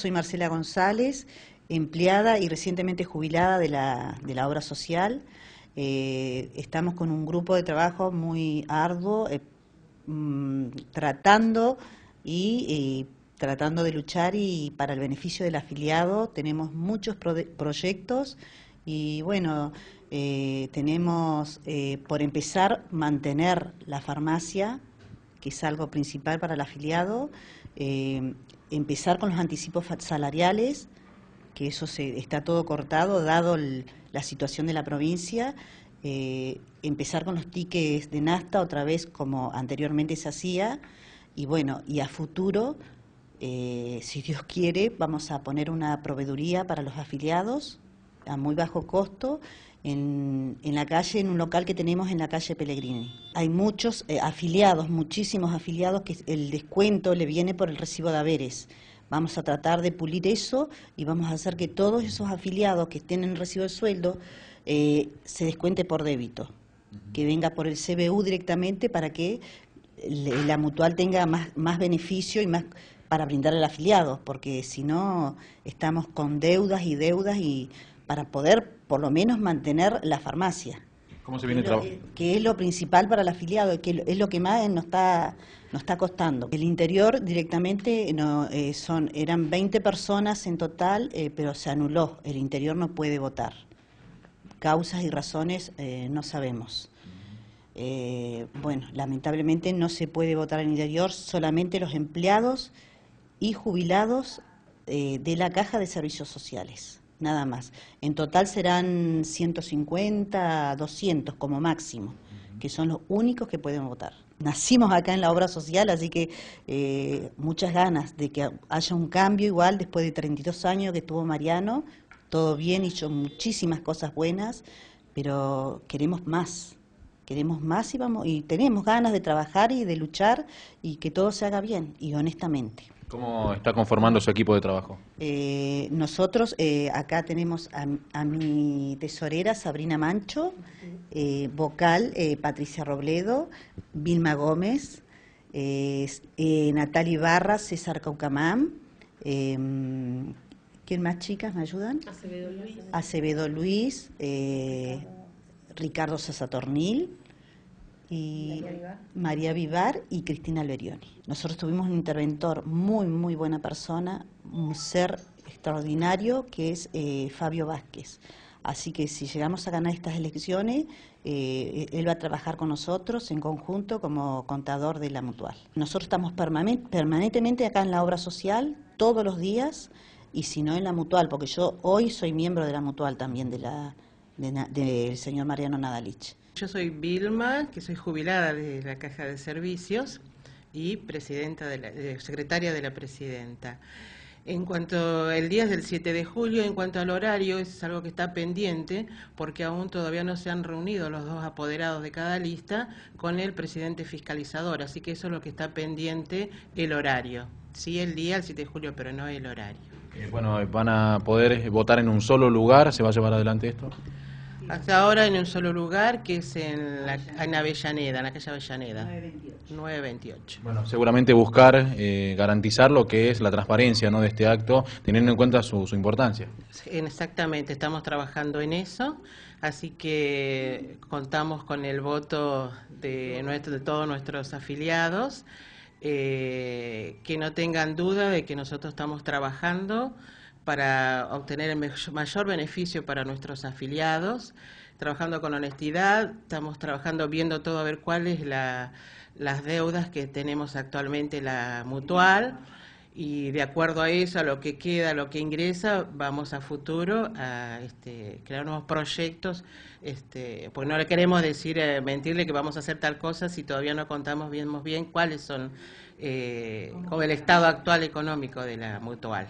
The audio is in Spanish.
Soy Marcela González, empleada y recientemente jubilada de la, obra social. Eh, estamos con un grupo de trabajo muy arduo, eh, mm, tratando y eh, tratando de luchar y para el beneficio del afiliado. Tenemos muchos proyectos y bueno, tenemos por empezar mantener la farmacia que es algo principal para el afiliado, eh, empezar con los anticipos salariales, que eso se, está todo cortado, dado la situación de la provincia, eh, empezar con los tickets de Nasta otra vez como anteriormente se hacía, y bueno, y a futuro, eh, si Dios quiere, vamos a poner una proveeduría para los afiliados, a muy bajo costo en, en, la calle, en un local que tenemos en la calle Pellegrini. Hay muchos eh, afiliados, muchísimos afiliados que el descuento le viene por el recibo de haberes. Vamos a tratar de pulir eso y vamos a hacer que todos esos afiliados que tienen recibo de sueldo eh, se descuente por débito, que venga por el CBU directamente para que la mutual tenga más, más beneficio y más para brindar al afiliado, porque si no estamos con deudas y deudas y para poder por lo menos mantener la farmacia. ¿Cómo se viene el trabajo? Que es lo principal para el afiliado, que es lo que más nos está, nos está costando. El interior directamente no, eh, son, eran 20 personas en total, eh, pero se anuló. El interior no puede votar. Causas y razones eh, no sabemos. bueno, lamentablemente no se puede votar en el interior, solamente los empleados y jubilados de la Caja de Servicios Sociales nada más. En total serán 150, 200 como máximo, que son los únicos que pueden votar. Nacimos acá en la obra social, así que eh, muchas ganas de que haya un cambio igual después de 32 años que estuvo Mariano, todo bien, hizo muchísimas cosas buenas, pero queremos más, queremos más y, vamos, y tenemos ganas de trabajar y de luchar y que todo se haga bien y honestamente. ¿Cómo está conformando su equipo de trabajo? Eh, nosotros eh, acá tenemos a, mi tesorera Sabrina Mancho, eh, vocal Patricia Robledo, Vilma Gómez, Natalia Ibarra, César Caucamán. Em, ¿Quién más chicas me ayudan? Acevedo Luis. Acevedo Luis, Ricardo Sasatornil y María Vivar. y Cristina Alberioni. Nosotros tuvimos un interventor muy, muy buena persona, un ser extraordinario que es eh, Fabio Vázquez. Así que si llegamos a ganar estas elecciones, eh, él va a trabajar con nosotros en conjunto como contador de la mutual. Nosotros estamos permanentemente acá en la obra social, todos los días, y si no en la mutual, porque yo hoy soy miembro de la mutual también de la, del señor Mariano Nadalich. Yo soy Vilma, que soy jubilada de la Caja de Servicios y presidenta de la, secretaria de la presidenta. En cuanto el día es del 7 de julio, en cuanto al horario, es algo que está pendiente porque aún todavía no se han reunido los dos apoderados de cada lista con el presidente fiscalizador, así que eso es lo que está pendiente, el horario. Sí, el día, el 7 de julio, pero no el horario. Eh, bueno, ¿van a poder votar en un solo lugar? ¿Se va a llevar adelante esto? Hasta ahora en un solo lugar, que es en, la, en en la calle Avellaneda. 928. Bueno, seguramente buscar, eh, garantizar lo que es la transparencia ¿no? de este acto, teniendo en cuenta su, su importancia. Exactamente, estamos trabajando en eso, así que contamos con el voto de, nuestro, de todos nuestros afiliados, eh, que no tengan duda de que nosotros estamos trabajando para obtener el mayor beneficio para nuestros afiliados, trabajando con honestidad, estamos trabajando viendo todo a ver cuáles la, las deudas que tenemos actualmente la mutual y de acuerdo a eso, a lo que queda, a lo que ingresa, vamos a futuro a este, crear nuevos proyectos, este, porque no le queremos decir, eh, mentirle que vamos a hacer tal cosa si todavía no contamos bien, bien cuáles son, eh, el estado actual económico de la mutual.